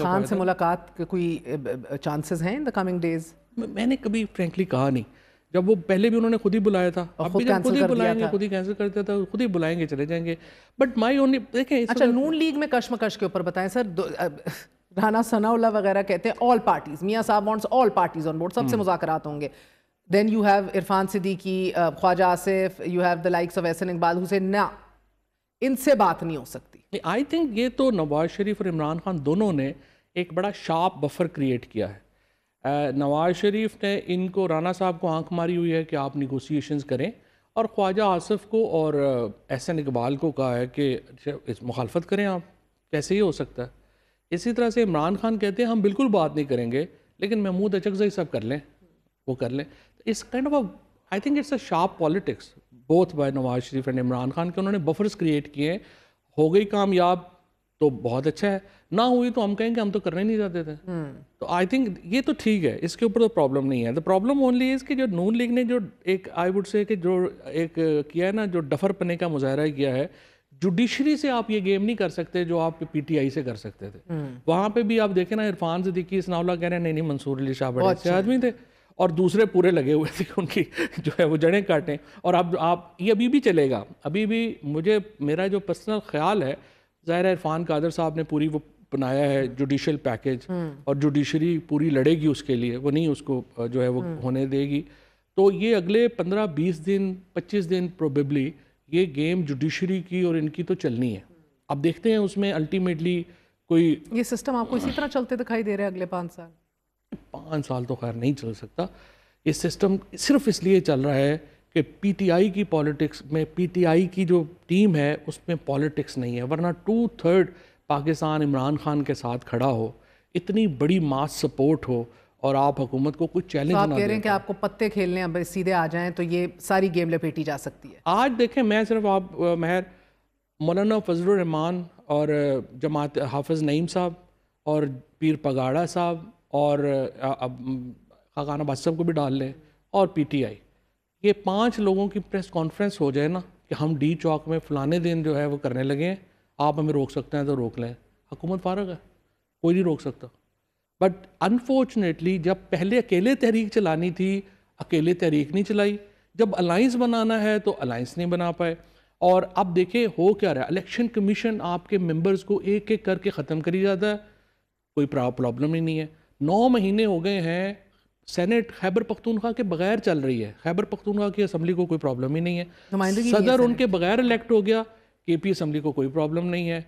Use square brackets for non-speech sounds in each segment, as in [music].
खान से मुलाकात के कोई चांसेस हैं इन द कमिंग डेज मैंने कभी फ्रेंकली कहा नहीं जब वो पहले भी उन्होंने खुद ही बुलाया था अब भी खुद ही बुलाएंगे खुद ही कैंसिल कर दिया था तो खुद ही बुलाएंगे चले जाएंगे बट माई ओनली देखें अच्छा नून लीग में कश्मकश के ऊपर बताएं सर राना सनाउल्ला वगैरह कहते हैं ऑल पार्टीज मियाँ साहब wants all parties on board सबसे हम्म। मुजाकरात होंगे then you have Irfan Siddiqui Khawaja Asif you have the likes of Ahsan Iqbal Hussain ना इनसे बात नहीं हो सकती आई थिंक ये तो नवाज शरीफ और इमरान खान दोनों ने एक बड़ा शार्प बफर क्रिएट किया है नवाज शरीफ ने इनको राना साहब को आंख मारी हुई है कि आप निगोसिएशंस करें और ख्वाजा आसफ को और एहसन इकबाल को कहा है कि अच्छा, इस मुखालफत करें आप कैसे ही हो सकता है इसी तरह से इमरान खान कहते हैं हम बिल्कुल बात नहीं करेंगे लेकिन महमूद अचकजई सब कर लें वो कर लें तो इस kind of I think it's a sharp politics both by Nawaz Sharif and Imran Khan के उन्होंने बफर्स क्रिएट किए हो गई कामयाब तो बहुत अच्छा है ना हुई तो हम कहेंगे हम तो करने नहीं जाते थे हम्म। तो आई थिंक ये तो ठीक है इसके ऊपर तो प्रॉब्लम नहीं है द प्रॉब्लम ओनली इज़ कि जो नून लीग ने जो एक आई वुड से कि जो एक किया है ना जो डफर पने का मुजाहरा किया है जुडिशरी से आप ये गेम नहीं कर सकते जो आप पीटीआई से कर सकते थे हम्म। वहाँ पे भी आप देखें ना इरफान सदीकी इसनाउल्ला कह रहे हैं नहीं नहीं मंसूर अली शाह बड़े अच्छे आदमी थे और दूसरे पूरे लगे हुए थे उनकी जो है वो जड़ें काटें और अब आप ये अभी भी चलेगा अभी भी मुझे मेरा जो पर्सनल ख्याल है ज़ाहिर इरफान कादर साहब ने पूरी वो बनाया है जुडिशल पैकेज हम्म। और जुडिशरी पूरी लड़ेगी उसके लिए वो नहीं उसको जो है वो हम्म। होने देगी तो ये अगले पंद्रह बीस दिन पच्चीस दिन प्रोबेबली ये गेम जुडिशरी की और इनकी तो चलनी है अब देखते हैं उसमें अल्टीमेटली कोई ये सिस्टम आपको इसी तरह चलते दिखाई दे रहे हैं अगले पाँच साल पाँच साल तो खैर नहीं चल सकता ये सिस्टम सिर्फ इसलिए चल रहा है कि पीटीआई की पॉलिटिक्स में पीटीआई की जो टीम है उसमें पॉलिटिक्स नहीं है वरना टू थर्ड पाकिस्तान इमरान खान के साथ खड़ा हो इतनी बड़ी मास सपोर्ट हो और आप हुकूमत को कुछ चैलेंज तो आप कह रहे हैं कि आपको पत्ते खेलने अब सीधे आ जाएं तो ये सारी गेम लपेटी जा सकती है आज देखें मैं सिर्फ आप महर मौलाना फजल रहमान और जमात हाफिज़ नईम साहब और पीर पगाड़ा साहब और अब खाना साहब को भी डाल लें और पीटीआई ये पांच लोगों की प्रेस कॉन्फ्रेंस हो जाए ना कि हम डी चौक में फलाने दिन जो है वो करने लगे हैं आप हमें रोक सकते हैं तो रोक लें हुकूमत फारग है कोई नहीं रोक सकता बट अनफॉर्चुनेटली जब पहले अकेले तहरीक चलानी थी अकेले तहरीक नहीं चलाई जब अलाइंस बनाना है तो अलाइंस नहीं बना पाए और अब देखिए हो क्या रहा है इलेक्शन कमीशन आपके मेंबर्स को एक एक करके ख़त्म करी जाता है कोई प्रॉब्लम ही नहीं है नौ महीने हो गए हैं सेनेट खैबर पख्तूनखा के बगैर चल रही है खैबर पख्तूनखा की असम्बली को कोई प्रॉब्लम ही नहीं है सदर [laughs] उनके बगैर इलेक्ट हो गया के पी असम्बली को कोई प्रॉब्लम नहीं है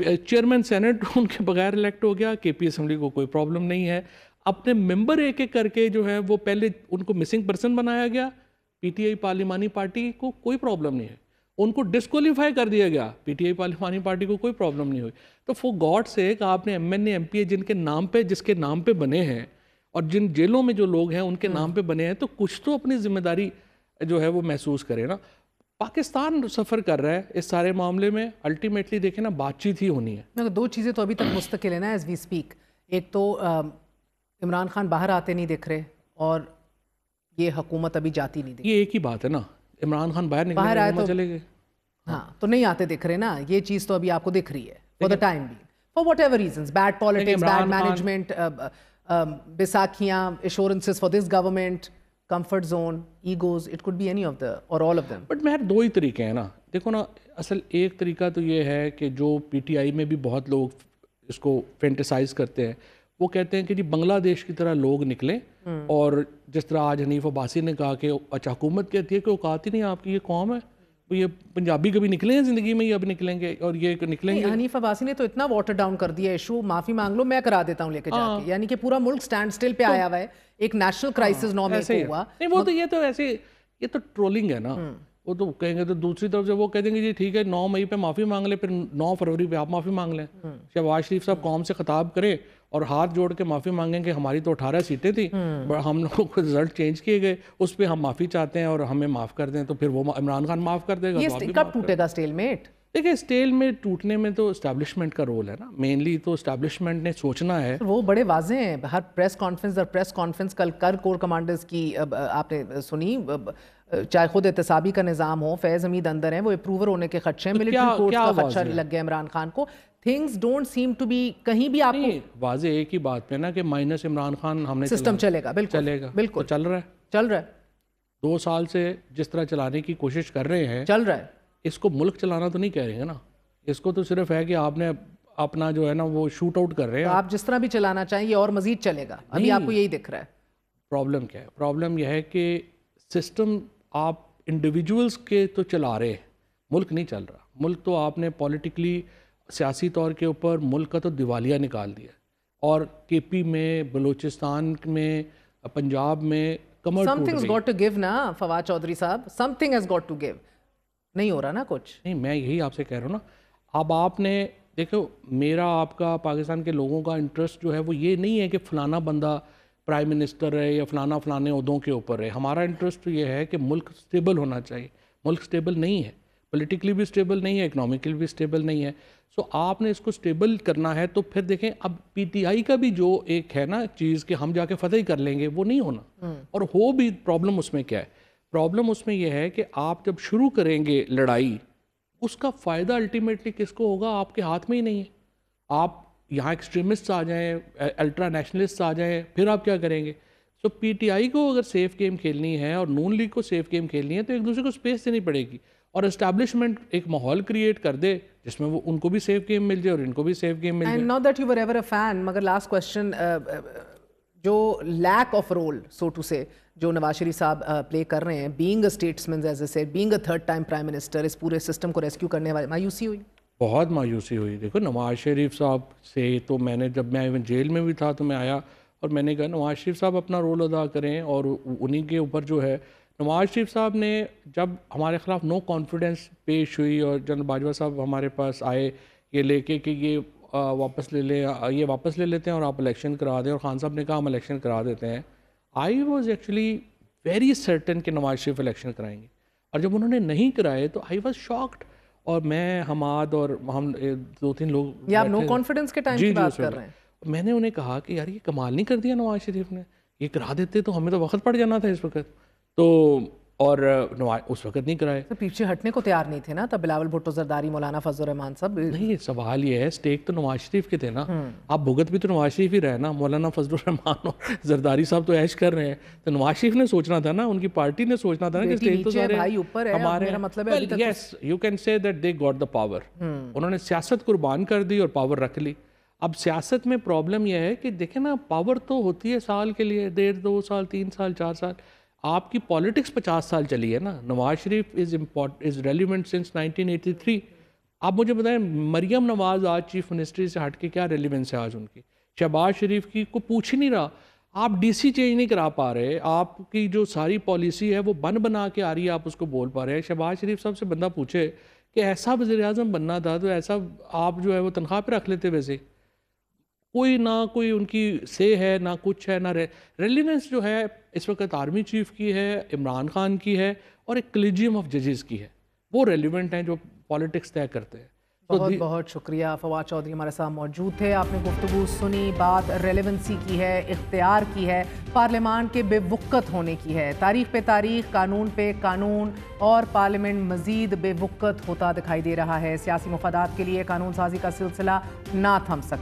चेयरमैन सेनेट उनके बगैर इलेक्ट हो गया के पी असम्बली को कोई प्रॉब्लम नहीं है अपने मेंबर एक एक करके जो है वो पहले उनको मिसिंग पर्सन बनाया गया पीटीआई पार्लिमानी पार्टी को कोई प्रॉब्लम नहीं है उनको डिस्कालीफाई कर दिया गया पीटीआई पार्लिमानी पार्टी को कोई प्रॉब्लम नहीं हुई तो फॉर गॉड से आपने एम एन जिनके नाम पे जिसके नाम पे बने हैं और जिन जेलों में जो लोग हैं उनके नाम हम्म। पे बने हैं तो कुछ तो अपनी जिम्मेदारी जो है वो महसूस करें ना पाकिस्तान सफ़र कर रहा है इस सारे मामले में अल्टीमेटली देखें ना बातचीत ही होनी है तो दो चीज़ें तो अभी तक मुस्तकिल है ना एज वी स्पीक एक तो इमरान खान बाहर आते नहीं दिख रहे और ये हकूमत अभी जाती नहीं दिख ये एक ही बात है ना इमरान खान बाहर निकले बाहर आए तो चले गए हाँ, हाँ तो नहीं आते दिख रहे ना ये चीज़ तो अभी आपको दिख रही है फॉर द टाइम भी for whatever reason bad politics bad management बैसाखियाँ insurances for this government comfort zone egos it could be any of the और ऑल ऑफ देम बट मेहर दो ही तरीके हैं ना देखो ना असल एक तरीका तो ये है कि जो पीटीआई में भी बहुत लोग इसको फेंटिसाइज करते हैं वो कहते हैं कि जी बांग्लादेश की तरह लोग निकलें हम्म। और जिस तरह आज हनीफ अब्बासी ने कहा कि अच्छा हुकूमत कहती है कि औकात ही नहीं आपकी ये कौम है तो ये पंजाबी कभी निकले हैं ज़िंदगी में ये अब निकलेंगे और ये निकलेंगे हनीफ अबासी ने तो इतना वाटर डाउन कर दिया इशू माफ़ी मांग लो मैं करा देता हूँ लेकर हाँ। जाके यानी कि पूरा मुल्क स्टैंड स्टिल पे तो आया हुआ है एक नेशनल क्राइसिस नॉर्मल हुआ नहीं वो तो ये तो ऐसे ये तो ट्रोलिंग है ना हम्म। वो तो कहेंगे तो दूसरी तरफ जब वो कह देंगे जी ठीक है नौ मई पे माफ़ी मांग लें फिर नौ फरवरी पे आप माफ़ी मांग लें हम्म। शहबाज शरीफ साहब कौम से खताब करें और हाथ जोड़ के माफ़ी मांगें कि हमारी तो अठारह सीटें थी हम्म। बट हम लोगों को रिजल्ट चेंज किए गए उस पर हम माफ़ी चाहते हैं और हमें माफ़ कर दें तो फिर वो इमरान खान माफ़ कर देगा तो तो कब टूटेगा स्टेलमेट देखिए स्टेल में टूटने में तो स्टैब्लिशमेंट का रोल है ना मेनली तो इस्टेब्लिशमेंट ने सोचना है वो बड़े वाजे हैं हर प्रेस कॉन्फ्रेंस और प्रेस कॉन्फ्रेंस कल कर कोर कमांडर्स की आपने सुनी चाहे खुद एहतसाबी का निज़ाम हो फैज़ हमीद अंदर हैं वो अप्रूवर होने के खदशे हैं मिलिट्री तो कोर्ट का खदशा लग गया इमरान खान को things don't seem to be कहीं भी आपको वाजे एक ही बात पे ना कि माइनस इमरान खान हमने सिस्टम तो चलेगा बिल्कुल चलेगा बिल्कुल तो चल रहा है चल रहा है दो साल से जिस तरह चलाने की कोशिश कर रहे हैं चल रहा है इसको मुल्क चलाना तो नहीं कह रहे हैं ना इसको तो सिर्फ है कि आपने अपना जो है ना वो शूट आउट कर रहे हैं तो आप जिस तरह भी चलाना चाहें ये और मजीद चलेगा अभी आपको यही दिख रहा है प्रॉब्लम क्या है प्रॉब्लम यह है कि सिस्टम आप इंडिविजुअल्स के तो चला रहे हैं मुल्क नहीं चल रहा मुल्क तो आपने पॉलिटिकली सियासी तौर के ऊपर मुल्क का तो दिवालिया निकाल दिया और के पी में बलूचिस्तान में पंजाब में कमर समथिंग गॉट टू गिव ना फवाद चौधरी साहब something has got to give नहीं हो रहा ना कुछ नहीं मैं यही आपसे कह रहा हूँ ना अब आपने देखो मेरा आपका पाकिस्तान के लोगों का इंटरेस्ट जो है वो ये नहीं है कि फलाना बंदा प्राइम मिनिस्टर है या फलाना फलाने उहदों के ऊपर है हमारा इंटरेस्ट ये है कि मुल्क स्टेबल होना चाहिए मुल्क स्टेबल नहीं है पॉलिटिकली भी स्टेबल नहीं है इकोनॉमिकली भी स्टेबल नहीं है सो आपने इसको स्टेबल करना है तो फिर देखें अब पीटीआई का भी जो एक है ना चीज़ कि हम जाके फतेह ही कर लेंगे वो नहीं होना हम्म। और हो भी प्रॉब्लम उसमें क्या है प्रॉब्लम उसमें यह है कि आप जब शुरू करेंगे लड़ाई उसका फ़ायदा अल्टीमेटली किसको होगा आपके हाथ में ही नहीं है आप यहाँ एक्सट्रीमिस्ट आ जाएं अल्ट्रा नेशनलिस्ट आ जाएं फिर आप क्या करेंगे तो पीटीआई को अगर सेफ गेम खेलनी है और नून लीग को सेफ गेम खेलनी है तो एक दूसरे को स्पेस देनी पड़ेगी और एस्टैब्लिशमेंट एक माहौल क्रिएट कर दे जिसमें वो उनको भी सेफ गेम मिल जाए और इनको भी सेफ गेम मिल जाए not that you were ever a fan मगर लास्ट क्वेश्चन जो lack of role so to say जो नवाज शरीफ साहब प्ले कर रहे हैं being statesman as I said being third time prime minister इस पूरे सिस्टम को रेस्क्यू करने वाले मायूसी हुई बहुत मायूसी हुई देखो नवाज शरीफ साहब से तो मैंने जब मैं इवन जेल में भी था तो मैं आया और मैंने कहा नवाज शरीफ साहब अपना रोल अदा करें और उन्हीं के ऊपर जो है नवाज शरीफ साहब ने जब हमारे ख़िलाफ़ नो कॉन्फिडेंस पेश हुई और जनरल बाजवा साहब हमारे पास आए ये लेके कि ये वापस ले लें ये वापस ले लेते हैं और आप इलेक्शन करा दें और ख़ान साहब ने कहा हम इलेक्शन करा देते हैं I was actually very certain कि नवाज शरीफ इलेक्शन कराएंगे और जब उन्होंने नहीं कराए तो आई वॉज शॉक्ड और मैं हमाद और हम दो तीन लोग आप नो कॉन्फिडेंस के टाइम की बात कर रहे हैं मैंने उन्हें कहा कि यार ये कमाल नहीं कर दिया नवाज शरीफ ने ये करा देते तो हमें तो वक्त पड़ जाना था इस वक्त तो और नवाज उस वक्त नहीं कराए तो पीछे हटने को तैयार नहीं थे ना तब बिलावल भुट्टो जरदारी मौलाना फजल रहमान साहब नहीं सवाल ये है स्टेक तो नवाज शरीफ के थे ना हम्म। आप भुगत भी तो नवाज शरीफ ही रहे ना मौलाना फजल रहमान और जरदारी साहब तो ऐश कर रहे हैं तो नवाज शरीफ ने सोचना था ना उनकी पार्टी ने सोचना था ना कि स्टेक तो सारे भाई ऊपर है हमारे मतलब yes you can say that they got the power उन्होंने सियासत कुर्बान कर दी और पावर रख ली अब सियासत में प्रॉब्लम यह है कि देखे ना पावर तो होती है साल के लिए डेढ़ दो साल तीन साल चार साल आपकी पॉलिटिक्स पचास साल चली है ना Nawaz Sharif is import is relevant since 1983 आप मुझे बताएं मरियम नवाज़ आज चीफ मिनिस्ट्री से हट के क्या रेलिवेंस है आज उनकी शहबाज शरीफ की को पूछ ही नहीं रहा आप डीसी चेंज नहीं करा पा रहे आपकी जो सारी पॉलिसी है वो बन बना के आ रही है आप उसको बोल पा रहे हैं शहबाज शरीफ साहब से बंदा पूछे कि ऐसा वजी बनना था तो ऐसा आप जो है वो तनख्वाह पर रख लेते वैसे कोई ना कोई उनकी से है ना कुछ है ना रेलिवेंस जो है इस वक्त आर्मी चीफ की है इमरान खान की है और एक कलिजियम ऑफ जजेस की है वो रेलिवेंट हैं जो पॉलिटिक्स तय करते हैं बहुत बहुत शुक्रिया फवाद चौधरी हमारे साथ मौजूद थे आपने गुफ्तु सुनी बात रेलिवेंसी की है इख्तियार की है पार्लियामान के बेवक़त होने की है तारीख पे तारीख कानून पे कानून और पार्लियामेंट मज़ीद बेबुकत होता दिखाई दे रहा है सियासी मफादात के लिए कानून साजी का सिलसिला ना थम सका